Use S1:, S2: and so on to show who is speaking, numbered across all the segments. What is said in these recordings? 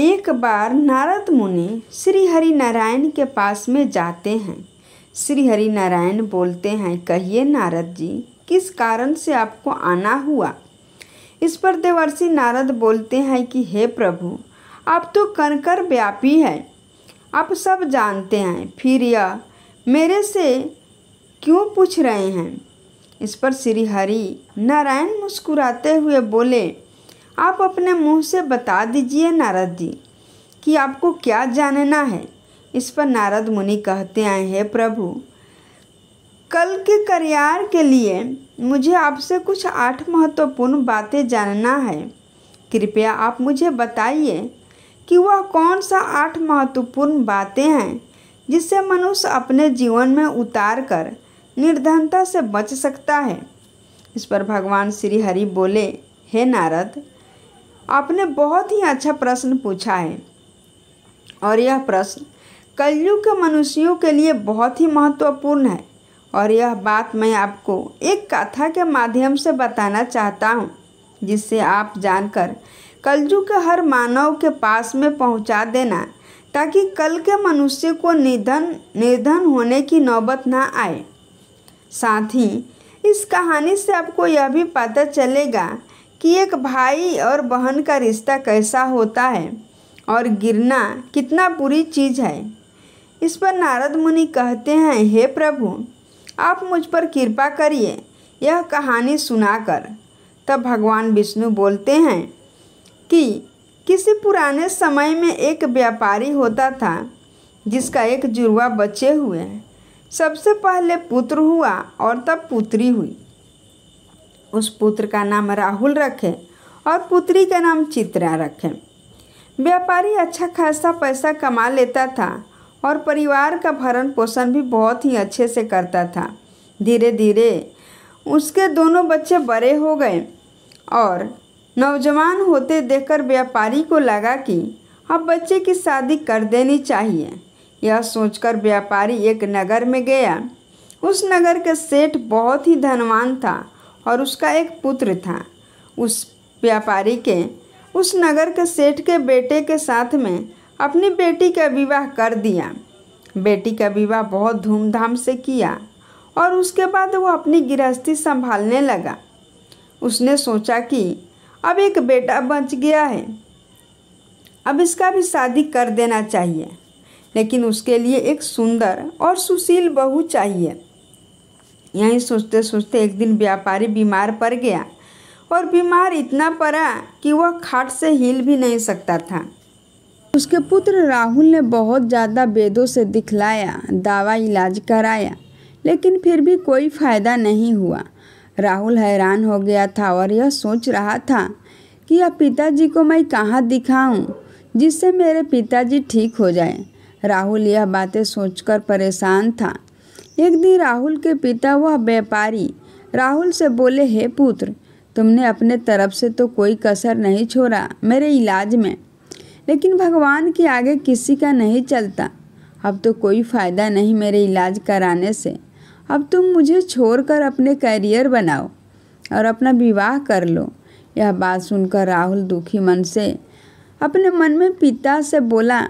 S1: एक बार नारद मुनि श्री हरि नारायण के पास में जाते हैं श्री हरि नारायण बोलते हैं कहिए नारद जी किस कारण से आपको आना हुआ इस पर देवर्षि नारद बोलते हैं कि हे प्रभु आप तो कनकर व्यापी है आप सब जानते हैं फिर यह मेरे से क्यों पूछ रहे हैं इस पर श्री हरि नारायण मुस्कुराते हुए बोले आप अपने मुंह से बता दीजिए नारद जी कि आपको क्या जानना है इस पर नारद मुनि कहते आए हैं प्रभु कल के करियार के लिए मुझे आपसे कुछ आठ महत्वपूर्ण बातें जानना है कृपया आप मुझे बताइए कि वह कौन सा आठ महत्वपूर्ण बातें हैं जिससे मनुष्य अपने जीवन में उतार कर निर्धनता से बच सकता है इस पर भगवान श्री हरि बोले हे नारद आपने बहुत ही अच्छा प्रश्न पूछा है और यह प्रश्न कलयुग के मनुष्यों के लिए बहुत ही महत्वपूर्ण है और यह बात मैं आपको एक कथा के माध्यम से बताना चाहता हूँ जिससे आप जानकर कलयुग के हर मानव के पास में पहुँचा देना ताकि कल के मनुष्य को निधन निर्धन होने की नौबत ना आए साथ ही इस कहानी से आपको यह भी पता चलेगा कि एक भाई और बहन का रिश्ता कैसा होता है और गिरना कितना बुरी चीज़ है इस पर नारद मुनि कहते हैं हे प्रभु आप मुझ पर कृपा करिए यह कहानी सुनाकर तब भगवान विष्णु बोलते हैं कि किसी पुराने समय में एक व्यापारी होता था जिसका एक जुड़वा बचे हुए सबसे पहले पुत्र हुआ और तब पुत्री हुई उस पुत्र का नाम राहुल रखें और पुत्री का नाम चित्रा रखें व्यापारी अच्छा खासा पैसा कमा लेता था और परिवार का भरण पोषण भी बहुत ही अच्छे से करता था धीरे धीरे उसके दोनों बच्चे बड़े हो गए और नौजवान होते देखकर व्यापारी को लगा कि अब बच्चे की शादी कर देनी चाहिए यह सोचकर व्यापारी एक नगर में गया उस नगर का सेठ बहुत ही धनवान था और उसका एक पुत्र था उस व्यापारी के उस नगर के सेठ के बेटे के साथ में अपनी बेटी का विवाह कर दिया बेटी का विवाह बहुत धूमधाम से किया और उसके बाद वो अपनी गृहस्थी संभालने लगा उसने सोचा कि अब एक बेटा बच गया है अब इसका भी शादी कर देना चाहिए लेकिन उसके लिए एक सुंदर और सुशील बहू चाहिए यहीं सोचते सोचते एक दिन व्यापारी बीमार पड़ गया और बीमार इतना पड़ा कि वह खाट से हिल भी नहीं सकता था उसके पुत्र राहुल ने बहुत ज़्यादा वेदों से दिखलाया दावा इलाज कराया लेकिन फिर भी कोई फ़ायदा नहीं हुआ राहुल हैरान हो गया था और यह सोच रहा था कि अब पिताजी को मैं कहाँ दिखाऊं जिससे मेरे पिताजी ठीक हो जाए राहुल यह बातें सोचकर परेशान था एक दिन राहुल के पिता वह व्यापारी राहुल से बोले हे पुत्र तुमने अपने तरफ से तो कोई कसर नहीं छोड़ा मेरे इलाज में लेकिन भगवान के आगे किसी का नहीं चलता अब तो कोई फ़ायदा नहीं मेरे इलाज कराने से अब तुम मुझे छोड़कर अपने करियर बनाओ और अपना विवाह कर लो यह बात सुनकर राहुल दुखी मन से अपने मन में पिता से बोला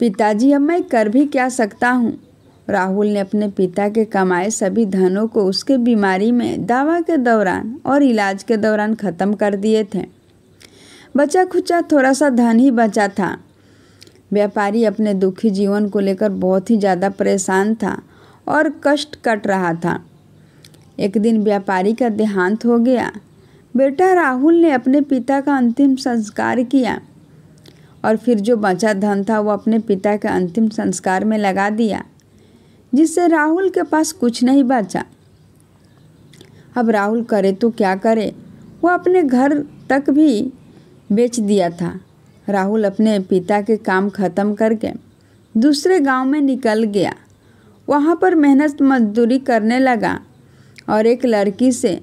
S1: पिताजी अब मैं कर भी क्या सकता हूँ राहुल ने अपने पिता के कमाए सभी धनों को उसके बीमारी में दवा के दौरान और इलाज के दौरान ख़त्म कर दिए थे बचा खुचा थोड़ा सा धन ही बचा था व्यापारी अपने दुखी जीवन को लेकर बहुत ही ज़्यादा परेशान था और कष्ट कट रहा था एक दिन व्यापारी का देहांत हो गया बेटा राहुल ने अपने पिता का अंतिम संस्कार किया और फिर जो बचा धन था वो अपने पिता के अंतिम संस्कार में लगा दिया जिससे राहुल के पास कुछ नहीं बचा अब राहुल करे तो क्या करे वो अपने घर तक भी बेच दिया था राहुल अपने पिता के काम खत्म करके दूसरे गांव में निकल गया वहाँ पर मेहनत मजदूरी करने लगा और एक लड़की से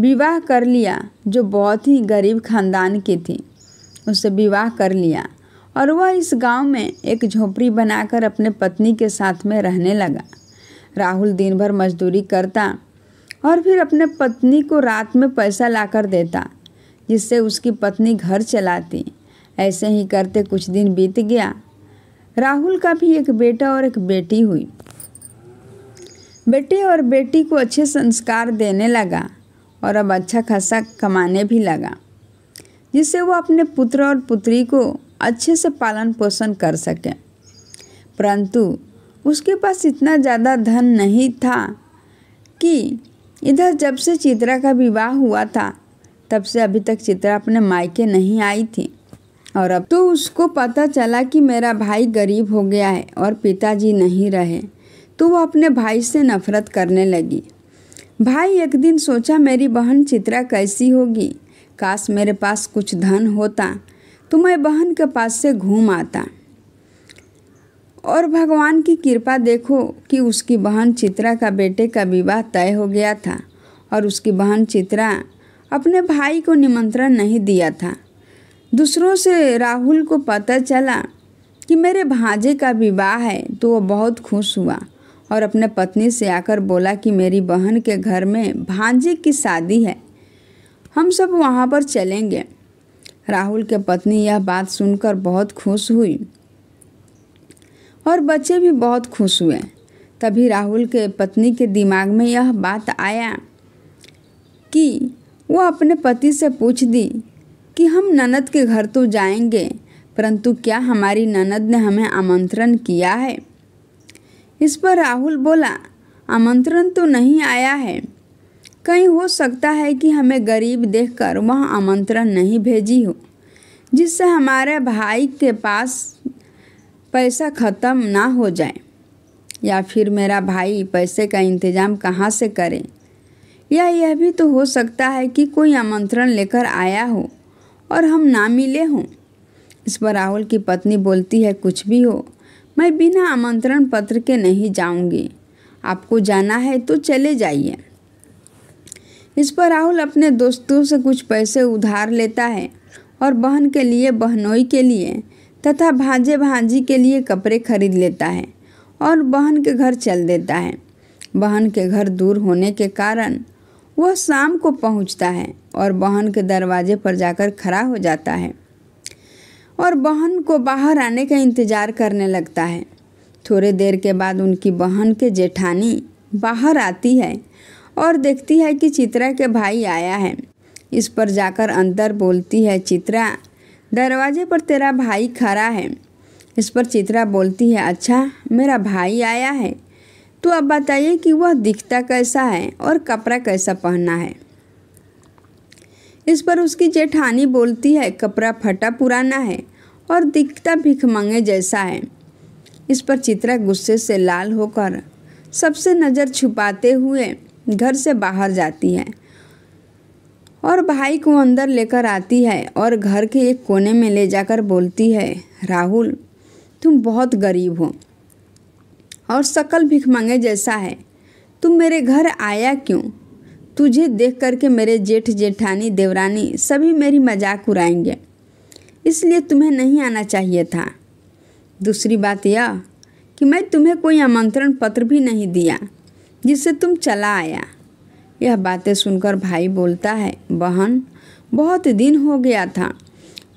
S1: विवाह कर लिया जो बहुत ही गरीब खानदान की थी उससे विवाह कर लिया और वह इस गांव में एक झोपड़ी बनाकर अपने पत्नी के साथ में रहने लगा राहुल दिन भर मजदूरी करता और फिर अपने पत्नी को रात में पैसा लाकर देता जिससे उसकी पत्नी घर चलाती ऐसे ही करते कुछ दिन बीत गया राहुल का भी एक बेटा और एक बेटी हुई बेटे और बेटी को अच्छे संस्कार देने लगा और अब अच्छा खासा कमाने भी लगा जिससे वो अपने पुत्र और पुत्री को अच्छे से पालन पोषण कर सकें परंतु उसके पास इतना ज़्यादा धन नहीं था कि इधर जब से चित्रा का विवाह हुआ था तब से अभी तक चित्रा अपने मायके नहीं आई थी और अब तो उसको पता चला कि मेरा भाई गरीब हो गया है और पिताजी नहीं रहे तो वो अपने भाई से नफरत करने लगी भाई एक दिन सोचा मेरी बहन चित्रा कैसी होगी काश मेरे पास कुछ धन होता तो मैं बहन के पास से घूम आता और भगवान की कृपा देखो कि उसकी बहन चित्रा का बेटे का विवाह तय हो गया था और उसकी बहन चित्रा अपने भाई को निमंत्रण नहीं दिया था दूसरों से राहुल को पता चला कि मेरे भांजे का विवाह है तो वो बहुत खुश हुआ और अपने पत्नी से आकर बोला कि मेरी बहन के घर में भांजे की शादी है हम सब वहाँ पर चलेंगे राहुल के पत्नी यह बात सुनकर बहुत खुश हुई और बच्चे भी बहुत खुश हुए तभी राहुल के पत्नी के दिमाग में यह बात आया कि वो अपने पति से पूछ दी कि हम ननद के घर तो जाएंगे परंतु क्या हमारी ननद ने हमें आमंत्रण किया है इस पर राहुल बोला आमंत्रण तो नहीं आया है कहीं हो सकता है कि हमें गरीब देखकर वह आमंत्रण नहीं भेजी हो जिससे हमारे भाई के पास पैसा ख़त्म ना हो जाए या फिर मेरा भाई पैसे का इंतज़ाम कहाँ से करे या यह भी तो हो सकता है कि कोई आमंत्रण लेकर आया हो और हम ना मिले हों इस पर राहुल की पत्नी बोलती है कुछ भी हो मैं बिना आमंत्रण पत्र के नहीं जाऊंगी आपको जाना है तो चले जाइए इस पर राहुल अपने दोस्तों से कुछ पैसे उधार लेता है और बहन के लिए बहनोई के लिए तथा भांजे भांजी के लिए कपड़े खरीद लेता है और बहन के घर चल देता है बहन के घर दूर होने के कारण वह शाम को पहुंचता है और बहन के दरवाजे पर जाकर खड़ा हो जाता है और बहन को बाहर आने का इंतज़ार करने लगता है थोड़े देर के बाद उनकी बहन के जेठानी बाहर आती है और देखती है कि चित्रा के भाई आया है इस पर जाकर अंदर बोलती है चित्रा दरवाजे पर तेरा भाई खड़ा है इस पर चित्रा बोलती है अच्छा मेरा भाई आया है तो अब बताइए कि वह दिखता कैसा है और कपड़ा कैसा पहना है इस पर उसकी जेठानी बोलती है कपड़ा फटा पुराना है और दिखता भिखमंगे जैसा है इस पर चित्रा गुस्से से लाल होकर सबसे नज़र छुपाते हुए घर से बाहर जाती है और भाई को अंदर लेकर आती है और घर के एक कोने में ले जाकर बोलती है राहुल तुम बहुत गरीब हो और सकल भिख मांगे जैसा है तुम मेरे घर आया क्यों तुझे देख करके मेरे जेठ जेठानी देवरानी सभी मेरी मजाक उड़ाएंगे इसलिए तुम्हें नहीं आना चाहिए था दूसरी बात यह कि मैं तुम्हें कोई आमंत्रण पत्र भी नहीं दिया जिससे तुम चला आया यह बातें सुनकर भाई बोलता है बहन बहुत दिन हो गया था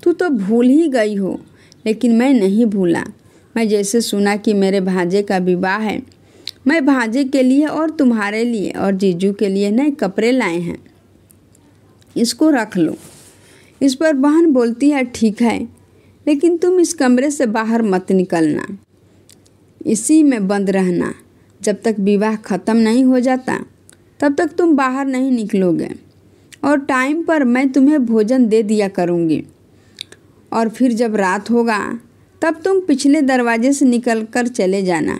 S1: तू तो भूल ही गई हो लेकिन मैं नहीं भूला मैं जैसे सुना कि मेरे भांजे का विवाह है मैं भांजे के लिए और तुम्हारे लिए और जीजू के लिए नए कपड़े लाए हैं इसको रख लो इस पर बहन बोलती है ठीक है लेकिन तुम इस कमरे से बाहर मत निकलना इसी में बंद रहना जब तक विवाह ख़त्म नहीं हो जाता तब तक तुम बाहर नहीं निकलोगे और टाइम पर मैं तुम्हें भोजन दे दिया करूँगी और फिर जब रात होगा तब तुम पिछले दरवाजे से निकल कर चले जाना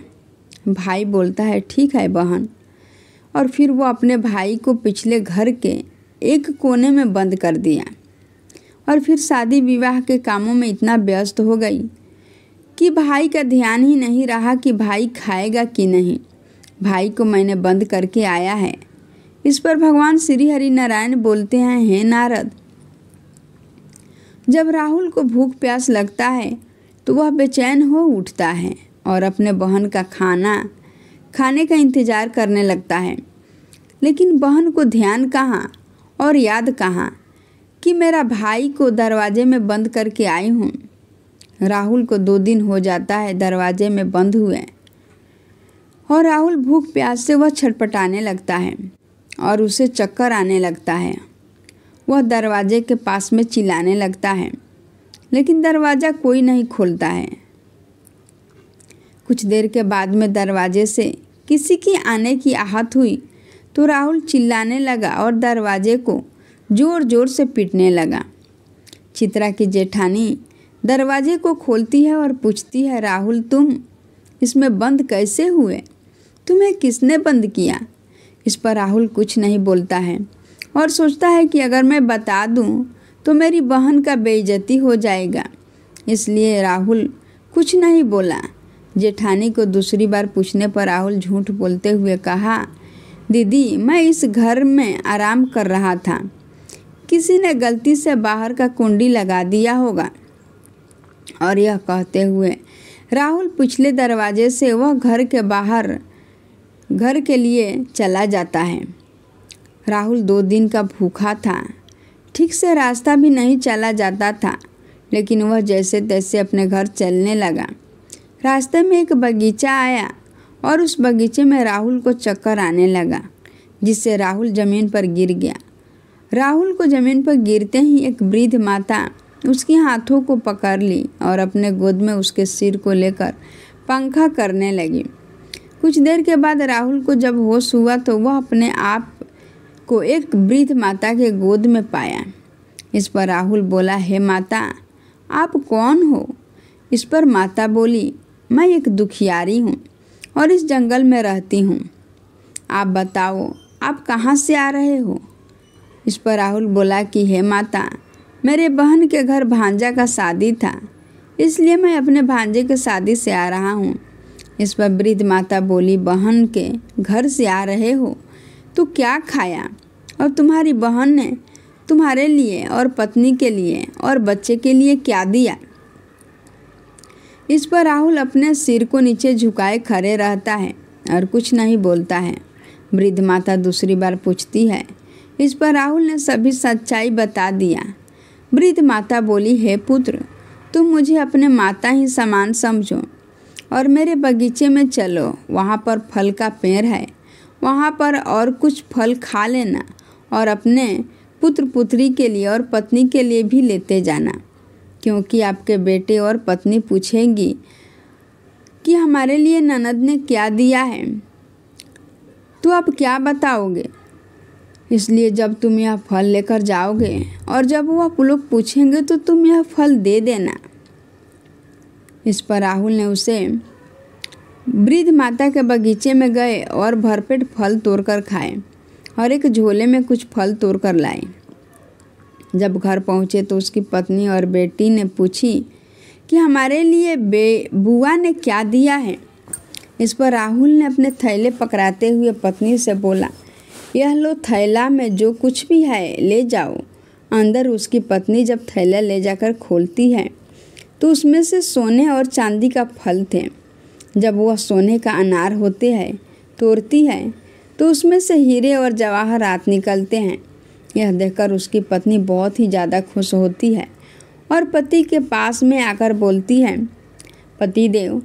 S1: भाई बोलता है ठीक है बहन और फिर वो अपने भाई को पिछले घर के एक कोने में बंद कर दिया और फिर शादी विवाह के कामों में इतना व्यस्त हो गई कि भाई का ध्यान ही नहीं रहा कि भाई खाएगा कि नहीं भाई को मैंने बंद करके आया है इस पर भगवान श्री हरि नारायण बोलते हैं हे नारद जब राहुल को भूख प्यास लगता है तो वह बेचैन हो उठता है और अपने बहन का खाना खाने का इंतज़ार करने लगता है लेकिन बहन को ध्यान कहाँ और याद कहाँ कि मेरा भाई को दरवाजे में बंद करके आई हूँ राहुल को दो दिन हो जाता है दरवाजे में बंद हुए और राहुल भूख प्यास से वह छटपटाने लगता है और उसे चक्कर आने लगता है वह दरवाजे के पास में चिल्लाने लगता है लेकिन दरवाज़ा कोई नहीं खोलता है कुछ देर के बाद में दरवाजे से किसी की आने की आहत हुई तो राहुल चिल्लाने लगा और दरवाजे को ज़ोर ज़ोर से पीटने लगा चित्रा की जेठानी दरवाजे को खोलती है और पूछती है राहुल तुम इसमें बंद कैसे हुए तुम्हें किसने बंद किया इस पर राहुल कुछ नहीं बोलता है और सोचता है कि अगर मैं बता दूं तो मेरी बहन का बेइज्जती हो जाएगा इसलिए राहुल कुछ नहीं बोला जेठानी को दूसरी बार पूछने पर राहुल झूठ बोलते हुए कहा दीदी मैं इस घर में आराम कर रहा था किसी ने गलती से बाहर का कुंडी लगा दिया होगा और यह कहते हुए राहुल पिछले दरवाजे से वह घर के बाहर घर के लिए चला जाता है राहुल दो दिन का भूखा था ठीक से रास्ता भी नहीं चला जाता था लेकिन वह जैसे तैसे अपने घर चलने लगा रास्ते में एक बगीचा आया और उस बगीचे में राहुल को चक्कर आने लगा जिससे राहुल ज़मीन पर गिर गया राहुल को ज़मीन पर गिरते ही एक वृद्ध माता उसके हाथों को पकड़ ली और अपने गोद में उसके सिर को लेकर पंखा करने लगी कुछ देर के बाद राहुल को जब होश हुआ तो वह अपने आप को एक वृद्ध माता के गोद में पाया इस पर राहुल बोला हे माता आप कौन हो इस पर माता बोली मैं एक दुखियारी हूँ और इस जंगल में रहती हूँ आप बताओ आप कहाँ से आ रहे हो इस पर राहुल बोला कि हे माता मेरे बहन के घर भांजा का शादी था इसलिए मैं अपने भांजे के शादी से आ रहा हूँ इस पर वृद्ध माता बोली बहन के घर से आ रहे हो तो क्या खाया और तुम्हारी बहन ने तुम्हारे लिए और पत्नी के लिए और बच्चे के लिए क्या दिया इस पर राहुल अपने सिर को नीचे झुकाए खड़े रहता है और कुछ नहीं बोलता है वृद्ध माता दूसरी बार पूछती है इस पर राहुल ने सभी सच्चाई बता दिया वृद्ध माता बोली है पुत्र तुम मुझे अपने माता ही समान समझो और मेरे बगीचे में चलो वहाँ पर फल का पेड़ है वहाँ पर और कुछ फल खा लेना और अपने पुत्र पुत्री के लिए और पत्नी के लिए भी लेते जाना क्योंकि आपके बेटे और पत्नी पूछेंगी कि हमारे लिए ननद ने क्या दिया है तो आप क्या बताओगे इसलिए जब तुम यह फल लेकर जाओगे और जब वह लोग पूछेंगे तो तुम यह फल दे देना इस पर राहुल ने उसे वृद्ध माता के बगीचे में गए और भरपेट फल तोड़कर खाए और एक झोले में कुछ फल तोड़कर लाए जब घर पहुँचे तो उसकी पत्नी और बेटी ने पूछी कि हमारे लिए बे बुआ ने क्या दिया है इस पर राहुल ने अपने थैले पकड़ाते हुए पत्नी से बोला यह लो थैला में जो कुछ भी है ले जाओ अंदर उसकी पत्नी जब थैला ले जाकर खोलती है तो उसमें से सोने और चांदी का फल थे जब वह सोने का अनार होते हैं तोड़ती है तो उसमें से हीरे और जवाहरात निकलते हैं यह देखकर उसकी पत्नी बहुत ही ज़्यादा खुश होती है और पति के पास में आकर बोलती है पति देव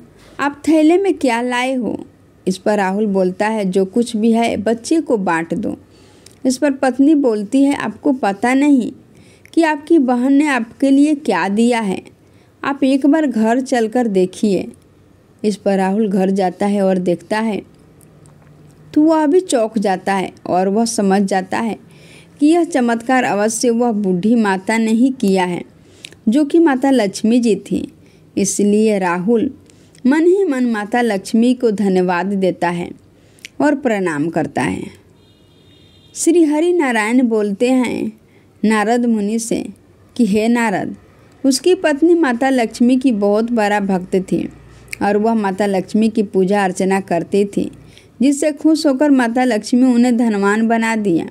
S1: आप थैले में क्या लाए हो इस पर राहुल बोलता है जो कुछ भी है बच्चे को बांट दो इस पर पत्नी बोलती है आपको पता नहीं कि आपकी बहन ने आपके लिए क्या दिया है आप एक बार घर चलकर देखिए इस पर राहुल घर जाता है और देखता है तो वह भी चौक जाता है और वह समझ जाता है कि यह चमत्कार अवश्य वह बूढ़ी माता ने ही किया है जो कि माता लक्ष्मी जी थी इसलिए राहुल मन ही मन माता लक्ष्मी को धन्यवाद देता है और प्रणाम करता है श्री हरि नारायण बोलते हैं नारद मुनि से कि हे नारद उसकी पत्नी माता लक्ष्मी की बहुत बड़ा भक्त थी और वह माता लक्ष्मी की पूजा अर्चना करती थी जिससे खुश होकर माता लक्ष्मी उन्हें धनवान बना दिया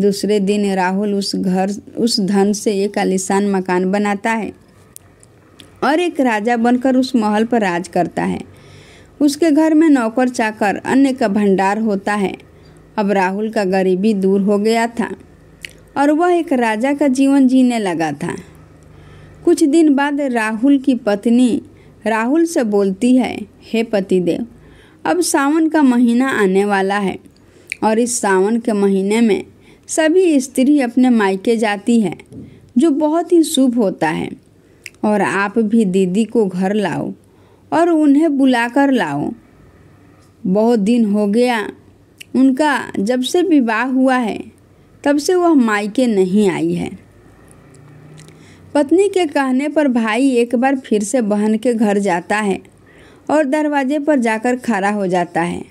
S1: दूसरे दिन राहुल उस घर उस धन से एक आलिशान मकान बनाता है और एक राजा बनकर उस महल पर राज करता है उसके घर में नौकर चाकर अन्य का भंडार होता है अब राहुल का गरीबी दूर हो गया था और वह एक राजा का जीवन जीने लगा था कुछ दिन बाद राहुल की पत्नी राहुल से बोलती है हे पतिदेव अब सावन का महीना आने वाला है और इस सावन के महीने में सभी स्त्री अपने मायके जाती है जो बहुत ही शुभ होता है और आप भी दीदी को घर लाओ और उन्हें बुलाकर लाओ बहुत दिन हो गया उनका जब से विवाह हुआ है तब से वह मायके नहीं आई है पत्नी के कहने पर भाई एक बार फिर से बहन के घर जाता है और दरवाजे पर जाकर खड़ा हो जाता है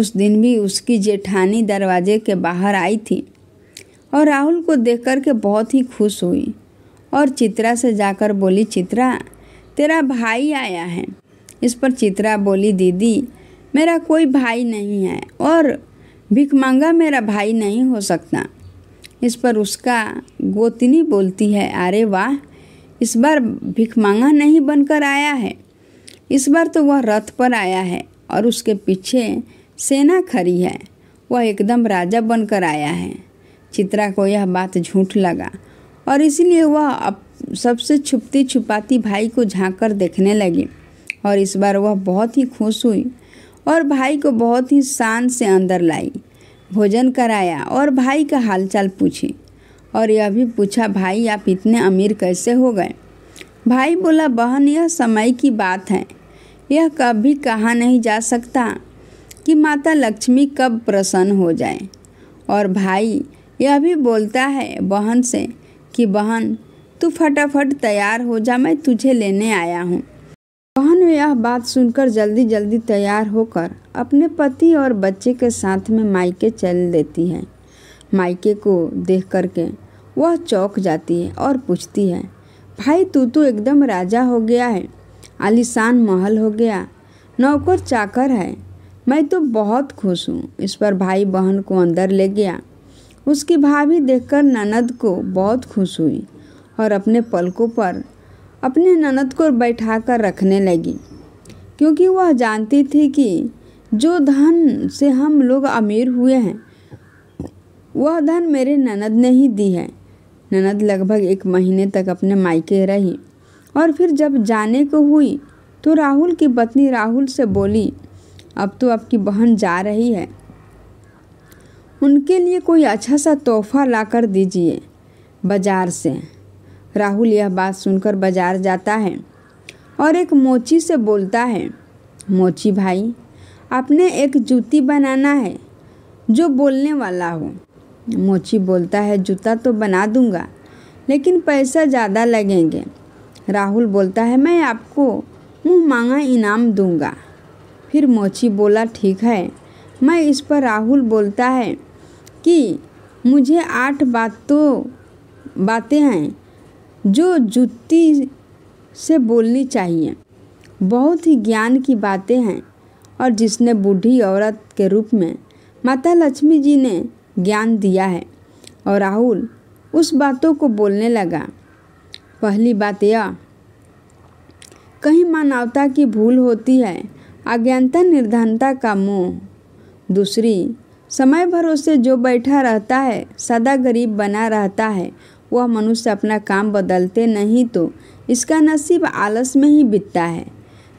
S1: उस दिन भी उसकी जेठानी दरवाजे के बाहर आई थी और राहुल को देख कर के बहुत ही खुश हुई और चित्रा से जाकर बोली चित्रा तेरा भाई आया है इस पर चित्रा बोली दीदी मेरा कोई भाई नहीं है और मांगा मेरा भाई नहीं हो सकता इस पर उसका गोतनी बोलती है अरे वाह इस बार मांगा नहीं बनकर आया है इस बार तो वह रथ पर आया है और उसके पीछे सेना खड़ी है वह एकदम राजा बनकर आया है चित्रा को यह बात झूठ लगा और इसीलिए वह अब सबसे छुपती छुपाती भाई को झाँक कर देखने लगी और इस बार वह बहुत ही खुश हुई और भाई को बहुत ही शान से अंदर लाई भोजन कराया और भाई का हालचाल पूछी और यह भी पूछा भाई आप इतने अमीर कैसे हो गए भाई बोला बहन यह समय की बात है यह कभी कहा नहीं जा सकता कि माता लक्ष्मी कब प्रसन्न हो जाए और भाई यह भी बोलता है बहन से कि बहन तू फटाफट तैयार हो जा मैं तुझे लेने आया हूँ बहन यह बात सुनकर जल्दी जल्दी तैयार होकर अपने पति और बच्चे के साथ में मायके चल देती है मायके को देख करके वह चौक जाती है और पूछती है भाई तू तो एकदम राजा हो गया है आलिशान महल हो गया नौकर चाकर है मैं तो बहुत खुश हूँ इस पर भाई बहन को अंदर ले गया उसकी भाभी देखकर ननद को बहुत खुश हुई और अपने पलकों पर अपने ननद को बैठा कर रखने लगी क्योंकि वह जानती थी कि जो धन से हम लोग अमीर हुए हैं वह धन मेरे ननद ने ही दी है ननद लगभग एक महीने तक अपने मायके रही और फिर जब जाने को हुई तो राहुल की पत्नी राहुल से बोली अब तो आपकी बहन जा रही है उनके लिए कोई अच्छा सा तोहफा ला कर दीजिए बाजार से राहुल यह बात सुनकर बाजार जाता है और एक मोची से बोलता है मोची भाई आपने एक जूती बनाना है जो बोलने वाला हो मोची बोलता है जूता तो बना दूंगा लेकिन पैसा ज़्यादा लगेंगे राहुल बोलता है मैं आपको मुँह मांगा इनाम दूंगा फिर मोची बोला ठीक है मैं इस पर राहुल बोलता है कि मुझे आठ बातों बातें हैं जो जुत्ती से बोलनी चाहिए बहुत ही ज्ञान की बातें हैं और जिसने बूढ़ी औरत के रूप में माता लक्ष्मी जी ने ज्ञान दिया है और राहुल उस बातों को बोलने लगा पहली बात यह कहीं मानवता की भूल होती है अज्ञानता निर्धनता का मोह दूसरी समय भरोसे जो बैठा रहता है सदा गरीब बना रहता है वह मनुष्य अपना काम बदलते नहीं तो इसका नसीब आलस में ही बीतता है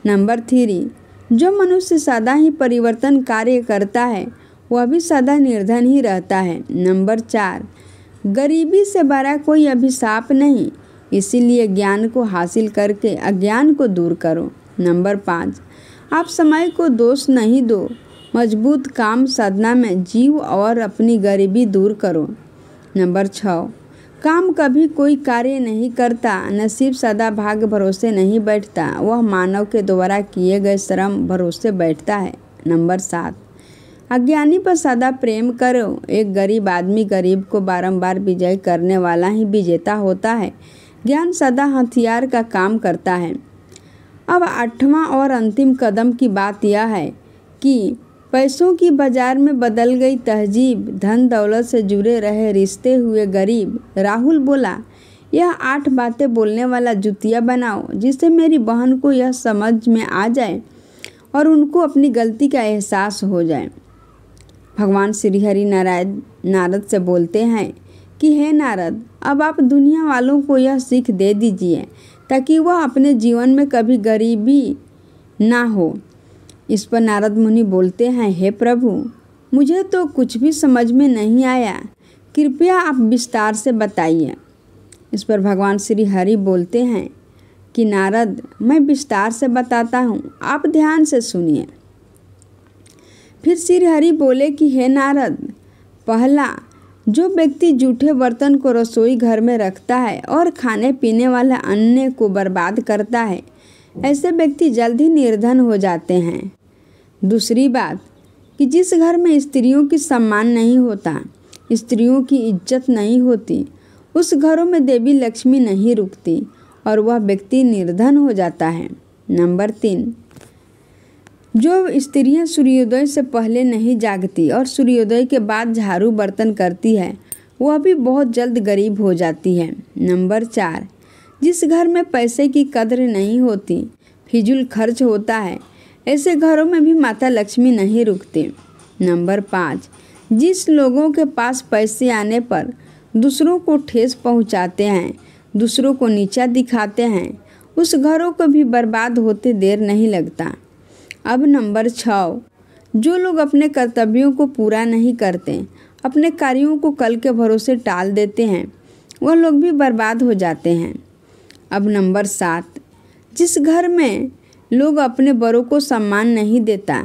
S1: नंबर थ्री जो मनुष्य सदा ही परिवर्तन कार्य करता है वह भी सदा निर्धन ही रहता है नंबर चार गरीबी से बड़ा कोई अभिशाप नहीं इसीलिए ज्ञान को हासिल करके अज्ञान को दूर करो नंबर पाँच आप समय को दोष नहीं दो मजबूत काम साधना में जीव और अपनी गरीबी दूर करो नंबर छ काम कभी कोई कार्य नहीं करता नसीब सदा भाग भरोसे नहीं बैठता वह मानव के द्वारा किए गए श्रम भरोसे बैठता है नंबर सात अज्ञानी पर सदा प्रेम करो एक गरीब आदमी गरीब को बारंबार विजय करने वाला ही विजेता होता है ज्ञान सदा हथियार का काम करता है अब आठवां और अंतिम कदम की बात यह है कि पैसों की बाजार में बदल गई तहजीब धन दौलत से जुड़े रहे रिश्ते हुए गरीब राहुल बोला यह आठ बातें बोलने वाला जुतिया बनाओ जिससे मेरी बहन को यह समझ में आ जाए और उनको अपनी गलती का एहसास हो जाए भगवान श्री हरि नारायण नारद से बोलते हैं कि हे नारद अब आप दुनिया वालों को यह सीख दे दीजिए ताकि वह अपने जीवन में कभी गरीबी ना हो इस पर नारद मुनि बोलते हैं हे प्रभु मुझे तो कुछ भी समझ में नहीं आया कृपया आप विस्तार से बताइए इस पर भगवान श्री हरि बोलते हैं कि नारद मैं विस्तार से बताता हूँ आप ध्यान से सुनिए फिर श्री हरि बोले कि हे नारद पहला जो व्यक्ति जूठे बर्तन को रसोई घर में रखता है और खाने पीने वाले अन्य को बर्बाद करता है ऐसे व्यक्ति जल्द ही निर्धन हो जाते हैं दूसरी बात कि जिस घर में स्त्रियों की सम्मान नहीं होता स्त्रियों की इज्जत नहीं होती उस घरों में देवी लक्ष्मी नहीं रुकती और वह व्यक्ति निर्धन हो जाता है नंबर तीन जो स्त्रियां सूर्योदय से पहले नहीं जागती और सूर्योदय के बाद झाड़ू बर्तन करती है वह भी बहुत जल्द गरीब हो जाती है नंबर चार जिस घर में पैसे की कदर नहीं होती फिजूल खर्च होता है ऐसे घरों में भी माता लक्ष्मी नहीं रुकती नंबर पाँच जिस लोगों के पास पैसे आने पर दूसरों को ठेस पहुंचाते हैं दूसरों को नीचा दिखाते हैं उस घरों को भी बर्बाद होते देर नहीं लगता अब नंबर छ जो लोग अपने कर्तव्यों को पूरा नहीं करते अपने कार्यों को कल के भरोसे टाल देते हैं वह लोग भी बर्बाद हो जाते हैं अब नंबर सात जिस घर में लोग अपने बड़ों को सम्मान नहीं देता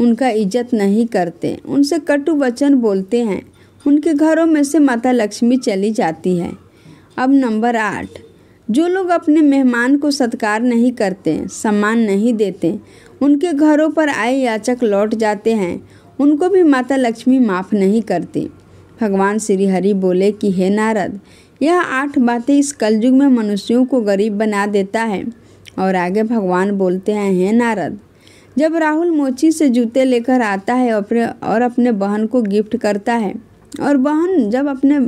S1: उनका इज्जत नहीं करते उनसे कटु वचन बोलते हैं उनके घरों में से माता लक्ष्मी चली जाती है अब नंबर आठ जो लोग अपने मेहमान को सत्कार नहीं करते सम्मान नहीं देते उनके घरों पर आए याचक लौट जाते हैं उनको भी माता लक्ष्मी माफ़ नहीं करती भगवान श्री हरि बोले कि हे नारद यह आठ बातें इस कलयुग में मनुष्यों को गरीब बना देता है और आगे भगवान बोलते हैं हे नारद जब राहुल मोची से जूते लेकर आता है अपने और अपने बहन को गिफ्ट करता है और बहन जब अपने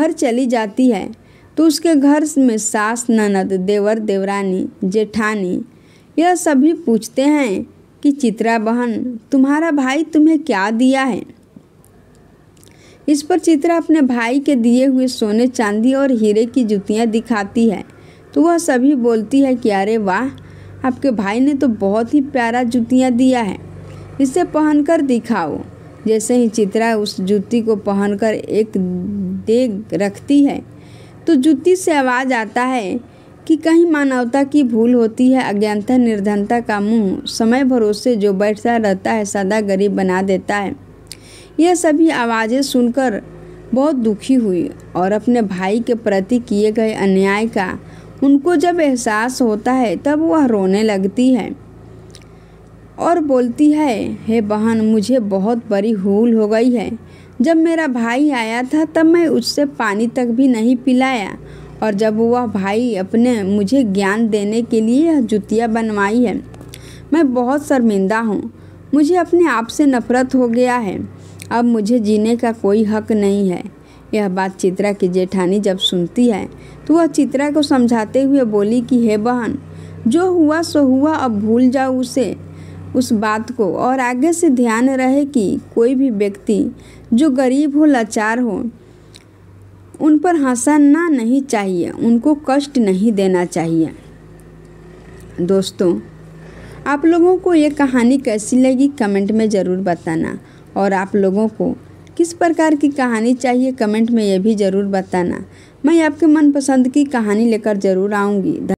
S1: घर चली जाती है तो उसके घर में सास ननद देवर देवरानी जेठानी यह सभी पूछते हैं कि चित्रा बहन तुम्हारा भाई तुम्हें क्या दिया है इस पर चित्रा अपने भाई के दिए हुए सोने चांदी और हीरे की जुतियाँ दिखाती है तो वह सभी बोलती है कि अरे वाह आपके भाई ने तो बहुत ही प्यारा जुतियाँ दिया है इसे पहनकर दिखाओ जैसे ही चित्रा उस जूती को पहनकर एक देग रखती है तो जूती से आवाज़ आता है कि कहीं मानवता की भूल होती है अज्ञानता निर्धनता का मुंह समय भरोसे जो बैठता रहता है सदा गरीब बना देता है यह सभी आवाज़ें सुनकर बहुत दुखी हुई और अपने भाई के प्रति किए गए अन्याय का उनको जब एहसास होता है तब वह रोने लगती है और बोलती है हे बहन मुझे बहुत बड़ी भूल हो गई है जब मेरा भाई आया था तब मैं उससे पानी तक भी नहीं पिलाया और जब वह भाई अपने मुझे ज्ञान देने के लिए यह जुतिया बनवाई है मैं बहुत शर्मिंदा हूँ मुझे अपने आप से नफरत हो गया है अब मुझे जीने का कोई हक नहीं है यह बात चित्रा की जेठानी जब सुनती है तो वह चित्रा को समझाते हुए बोली कि हे बहन जो हुआ सो हुआ अब भूल जाओ उसे उस बात को और आगे से ध्यान रहे कि कोई भी व्यक्ति जो गरीब हो लाचार हो उन पर हंसना नहीं चाहिए उनको कष्ट नहीं देना चाहिए दोस्तों आप लोगों को ये कहानी कैसी लगी कमेंट में ज़रूर बताना और आप लोगों को किस प्रकार की कहानी चाहिए कमेंट में यह भी ज़रूर बताना मैं आपके मनपसंद की कहानी लेकर ज़रूर आऊँगी